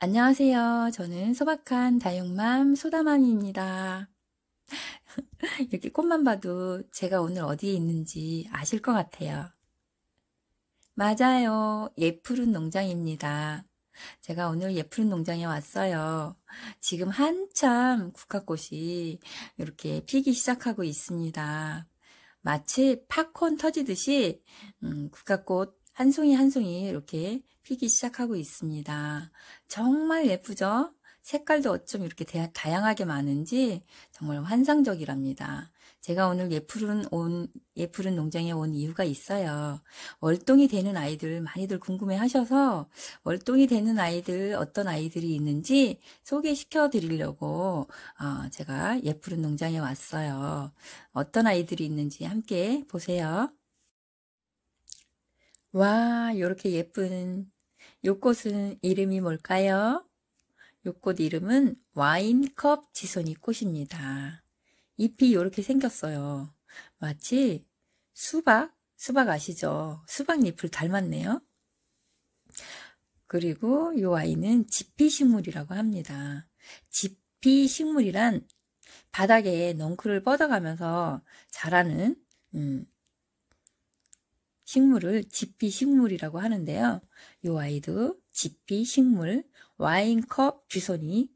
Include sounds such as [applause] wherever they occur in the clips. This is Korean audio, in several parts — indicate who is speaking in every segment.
Speaker 1: 안녕하세요. 저는 소박한 다육맘 소다맘입니다. [laughs] 이렇게 꽃만 봐도 제가 오늘 어디에 있는지 아실 것 같아요. 맞아요. 예푸른 농장입니다. 제가 오늘 예푸른 농장에 왔어요. 지금 한참 국화꽃이 이렇게 피기 시작하고 있습니다. 마치 팝콘 터지듯이 음, 국화꽃 한 송이 한 송이 이렇게 피기 시작하고 있습니다. 정말 예쁘죠? 색깔도 어쩜 이렇게 다양하게 많은지 정말 환상적이랍니다. 제가 오늘 예푸른 온 예푸른 농장에 온 이유가 있어요. 월동이 되는 아이들 많이들 궁금해 하셔서 월동이 되는 아이들 어떤 아이들이 있는지 소개시켜 드리려고 어, 제가 예푸른 농장에 왔어요. 어떤 아이들이 있는지 함께 보세요. 와, 이렇게 예쁜 요꽃은 이름이 뭘까요? 요 꽃 이름은 와인컵 지선이 꽃입니다. 잎이 이렇게 생겼어요. 마치 수박, 수박 아시죠? 수박잎을 닮았네요. 그리고 요 아이는 지피식물이라고 합니다. 지피식물이란 바닥에 넝쿨을 뻗어가면서 자라는 음, 식물을 지피 식물이라고 하는데요. 이 아이도 지피 식물 와인컵 주선이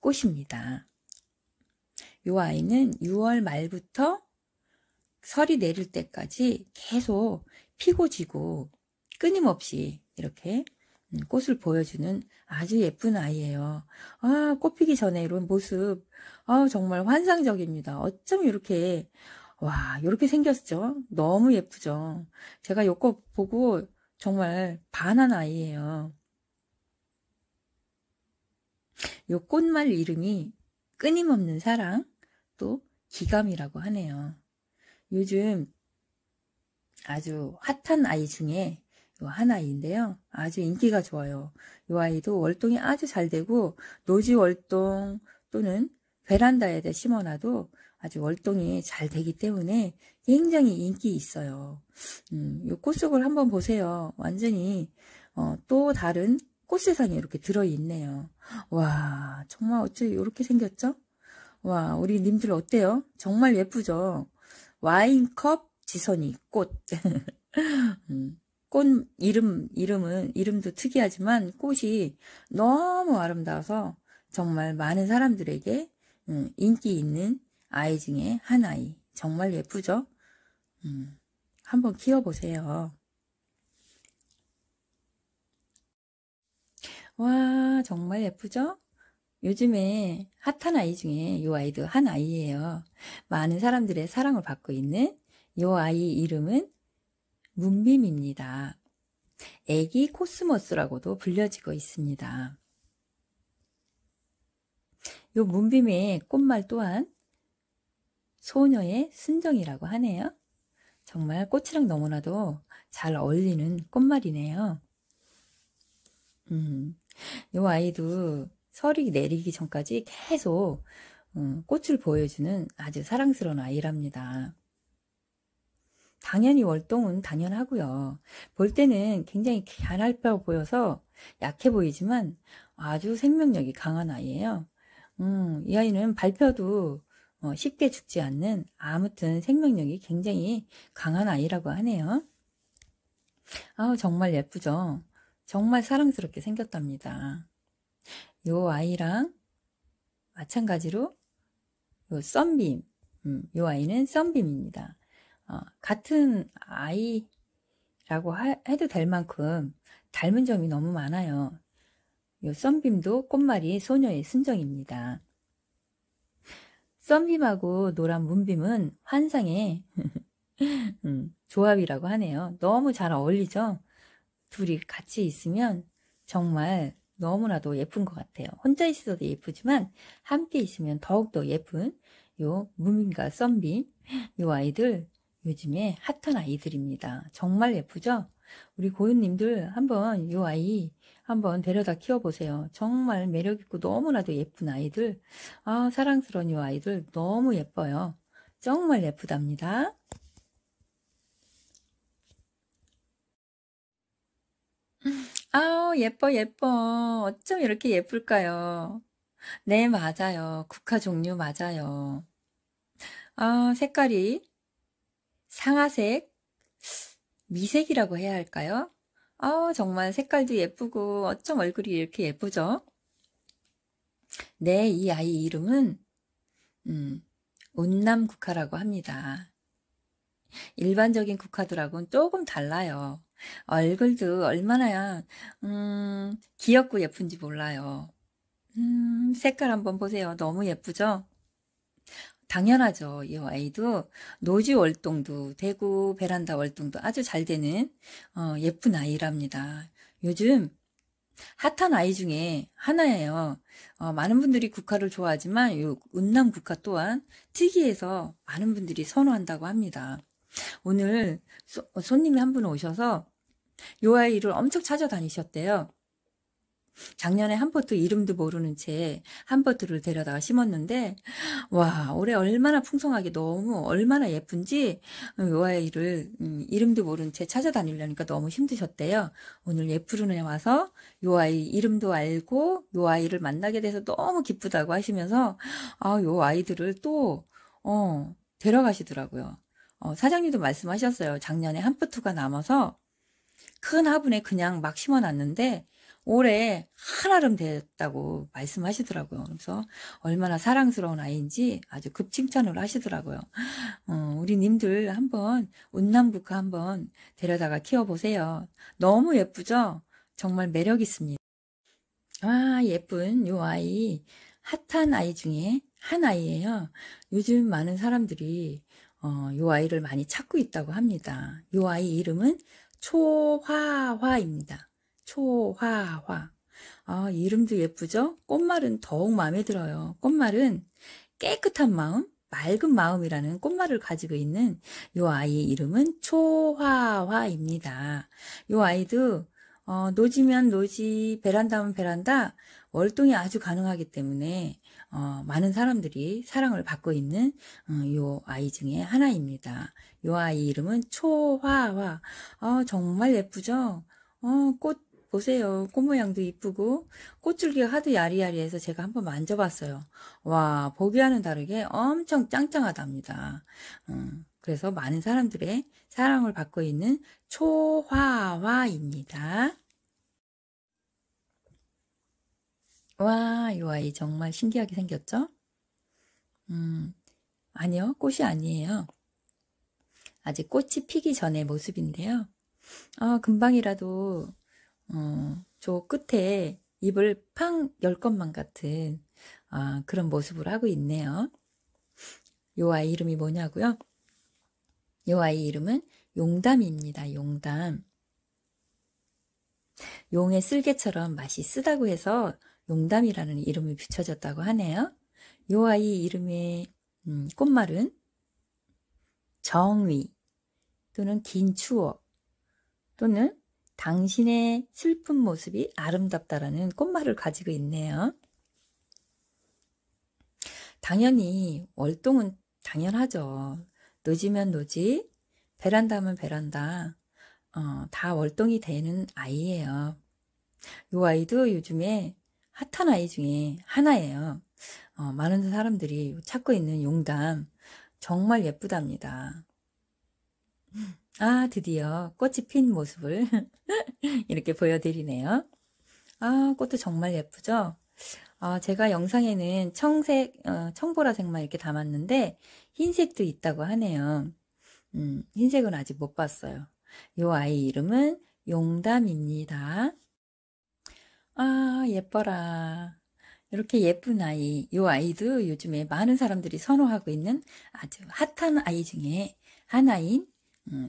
Speaker 1: 꽃입니다. 이 아이는 6월 말부터 설이 내릴 때까지 계속 피고 지고 끊임없이 이렇게 음, 꽃을 보여주는 아주 예쁜 아이예요. 아, 꽃 피기 전에 이런 모습, 아, 정말 환상적입니다. 어쩜 이렇게 와, 이렇게 생겼죠? 너무 예쁘죠? 제가 이거 보고 정말 반한 아이예요. 요 꽃말 이름이 끊임없는 사랑, 또 기감이라고 하네요. 요즘 아주 핫한 아이 중에 한 아이인데요. 아주 인기가 좋아요. 이 아이도 월동이 아주 잘 되고 노지 월동 또는 베란다에다 심어놔도 아주 월동이 잘 되기 때문에 굉장히 인기 있어요. 음, 이 꽃속을 한번 보세요. 완전히 어, 또 다른 꽃세상이 이렇게 들어있네요. 와 정말 어째 이렇게 생겼죠? 와 우리 님들 어때요? 정말 예쁘죠? 와인컵 지선이 꽃. [laughs] 음, 꽃 이름 이름은 이름도 특이하지만 꽃이 너무 아름다워서 정말 많은 사람들에게 음, 인기 있는 아이 중에 한 아이. 정말 예쁘죠? 음, 한번 키워보세요. 와, 정말 예쁘죠? 요즘에 핫한 아이 중에 요 아이도 한 아이예요. 많은 사람들의 사랑을 받고 있는 요 아이 이름은 문빔입니다. 애기 코스모스라고도 불려지고 있습니다. 요 문빔의 꽃말 또한 소녀의 순정이라고 하네요. 정말 꽃이랑 너무나도 잘 어울리는 꽃말이네요. 음, 요 아이도 설이 내리기 전까지 계속 음, 꽃을 보여주는 아주 사랑스러운 아이랍니다. 당연히 월동은 당연하고요. 볼 때는 굉장히 갸할뼈 보여서 약해 보이지만 아주 생명력이 강한 아이예요. 음, 이 아이는 발표도 어, 쉽게 죽지 않는 아무튼 생명력이 굉장히 강한 아이라고 하네요. 아우 정말 예쁘죠. 정말 사랑스럽게 생겼답니다. 요 아이랑 마찬가지로 요 썬빔, 음, 요 아이는 썬빔입니다. 어, 같은 아이라고 하, 해도 될 만큼 닮은 점이 너무 많아요. 요 썬빔도 꽃말이 소녀의 순정입니다. 썬빔하고 노란 문빔은 환상의 [laughs] 음, 조합이라고 하네요. 너무 잘 어울리죠? 둘이 같이 있으면 정말 너무나도 예쁜 것 같아요. 혼자 있어도 예쁘지만 함께 있으면 더욱더 예쁜 요 무민과 썬빔 요 아이들 요즘에 핫한 아이들입니다. 정말 예쁘죠? 우리 고유님들 한번 요 아이 한번 데려다 키워보세요. 정말 매력있고 너무나도 예쁜 아이들. 아, 사랑스러운 요 아이들 너무 예뻐요. 정말 예쁘답니다. 아우, 예뻐, 예뻐. 어쩜 이렇게 예쁠까요? 네, 맞아요. 국화 종류 맞아요. 아, 색깔이 상아색, 미색이라고 해야 할까요? 아, 정말 색깔도 예쁘고 어쩜 얼굴이 이렇게 예쁘죠? 네, 이 아이 이름은 음, 온남 국화라고 합니다. 일반적인 국화들하고는 조금 달라요. 얼굴도 얼마나 음, 귀엽고 예쁜지 몰라요. 음, 색깔 한번 보세요. 너무 예쁘죠? 당연하죠. 이 아이도 노지 월동도 되고 베란다 월동도 아주 잘 되는 어, 예쁜 아이랍니다. 요즘 핫한 아이 중에 하나예요. 어, 많은 분들이 국화를 좋아하지만 요 운남 국화 또한 특이해서 많은 분들이 선호한다고 합니다. 오늘 소, 손님이 한 분 오셔서 요 아이를 엄청 찾아다니셨대요. 작년에 한포트 이름도 모르는 채 한포트를 데려다가 심었는데 와 올해 얼마나 풍성하게 너무 얼마나 예쁜지 요 아이를 음, 이름도 모르는채 찾아다니려니까 너무 힘드셨대요. 오늘 예쁘르에 와서 요 아이 이름도 알고 요 아이를 만나게 돼서 너무 기쁘다고 하시면서 아요 아이들을 또 어, 데려가시더라고요. 어, 사장님도 말씀하셨어요. 작년에 한포트가 남아서 큰 화분에 그냥 막 심어놨는데 올해 한아름 됐다고 말씀하시더라고요. 그래서 얼마나 사랑스러운 아이인지 아주 급칭찬을 하시더라고요. 어, 우리 님들 한번 운남북하 한번 데려다가 키워보세요. 너무 예쁘죠? 정말 매력 있습니다. 아 예쁜 요 아이 핫한 아이 중에 한 아이예요. 요즘 많은 사람들이 어, 요 아이를 많이 찾고 있다고 합니다. 요 아이 이름은 초화화입니다. 초화화. 아, 이름도 예쁘죠? 꽃말은 더욱 마음에 들어요. 꽃말은 깨끗한 마음, 맑은 마음이라는 꽃말을 가지고 있는 요 아이의 이름은 초화화입니다. 요 아이도 어, 노지면 노지, 베란다면 베란다, 월동이 아주 가능하기 때문에 어, 많은 사람들이 사랑을 받고 있는 어, 요 아이 중에 하나입니다. 요 아이 이름은 초화화. 어, 정말 예쁘죠? 어, 꽃 보세요. 꽃 모양도 이쁘고 꽃줄기가 하도 야리야리해서 제가 한번 만져봤어요. 와 보기와는 다르게 엄청 짱짱하답니다. 음, 그래서 많은 사람들의 사랑을 받고 있는 초화화입니다. 와, 이 아이 정말 신기하게 생겼죠? 음, 아니요, 꽃이 아니에요. 아직 꽃이 피기 전의 모습인데요. 아, 금방이라도 어, 저 끝에 입을 팡 열 것만 같은 어, 그런 모습을 하고 있네요. 요 아이 이름이 뭐냐고요? 요 아이 이름은 용담입니다. 용담. 용의 쓸개처럼 맛이 쓰다고 해서 용담이라는 이름이 붙여졌다고 하네요. 요 아이 이름의 음, 꽃말은 정위 또는 긴 추억 또는 당신의 슬픈 모습이 아름답다라는 꽃말을 가지고 있네요. 당연히 월동은 당연하죠. 노지면 노지, 베란다면 베란다, 어, 다 월동이 되는 아이예요. 이 아이도 요즘에 핫한 아이 중에 하나예요. 어, 많은 사람들이 찾고 있는 용담 정말 예쁘답니다. 아, 드디어 꽃이 핀 모습을 [laughs] 이렇게 보여드리네요. 아, 꽃도 정말 예쁘죠? 아, 제가 영상에는 청색, 어, 청보라색만 이렇게 담았는데 흰색도 있다고 하네요. 음, 흰색은 아직 못 봤어요. 요 아이 이름은 용담입니다. 아, 예뻐라. 이렇게 예쁜 아이, 요 아이도 요즘에 많은 사람들이 선호하고 있는 아주 핫한 아이 중에 하나인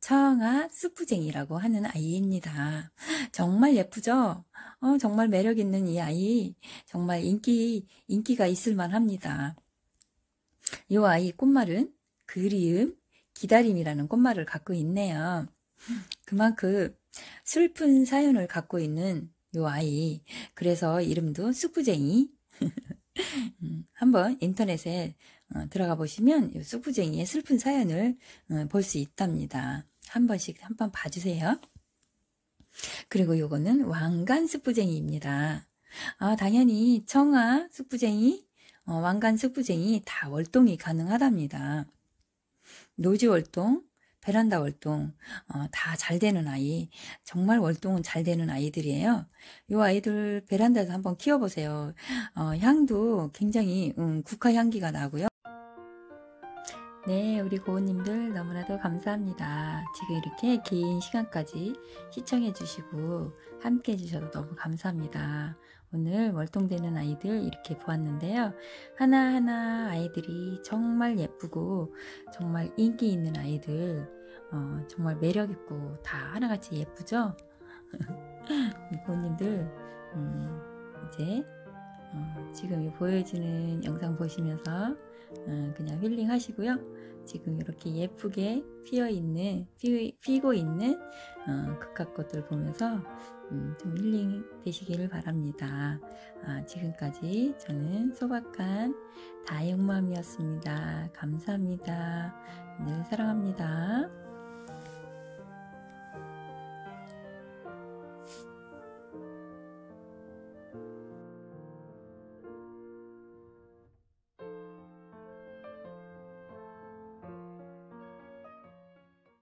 Speaker 1: 처아 음, 수프쟁이라고 하는 아이입니다. 정말 예쁘죠? 어, 정말 매력 있는 이 아이. 정말 인기, 인기가 있을만 합니다. 이 아이 꽃말은 그리움, 기다림이라는 꽃말을 갖고 있네요. 그만큼 슬픈 사연을 갖고 있는 이 아이. 그래서 이름도 수프쟁이. [laughs] 음, 한번 인터넷에 어, 들어가 보시면 이 쑥부쟁이의 슬픈 사연을 어, 볼수 있답니다. 한 번씩 한 번 봐주세요. 그리고 요거는 왕관 쑥부쟁이입니다. 아, 당연히 청아 쑥부쟁이, 어, 왕관 쑥부쟁이 다 월동이 가능하답니다. 노지 월동, 베란다 월동 어, 다 잘 되는 아이 정말 월동은 잘 되는 아이들이에요 요 아이들 베란다에서 한번 키워보세요 어, 향도 굉장히 음, 국화 향기가 나고요 네, 우리 고은님들 너무나도 감사합니다. 지금 이렇게 긴 시간까지 시청해주시고 함께 해주셔서 너무 감사합니다. 오늘 월동되는 아이들 이렇게 보았는데요. 하나하나 아이들이 정말 예쁘고 정말 인기 있는 아이들 어, 정말 매력있고 다 하나같이 예쁘죠? [laughs] 고은님들 음, 이제 어, 지금 보여지는 영상 보시면서 어, 그냥 힐링 하시고요. 지금 이렇게 예쁘게 피어 있는 피, 피고 있는 어, 극화꽃들 보면서 음, 좀 힐링 되시기를 바랍니다. 아, 지금까지 저는 소박한 다육맘이었습니다. 감사합니다. 늘 네, 사랑합니다.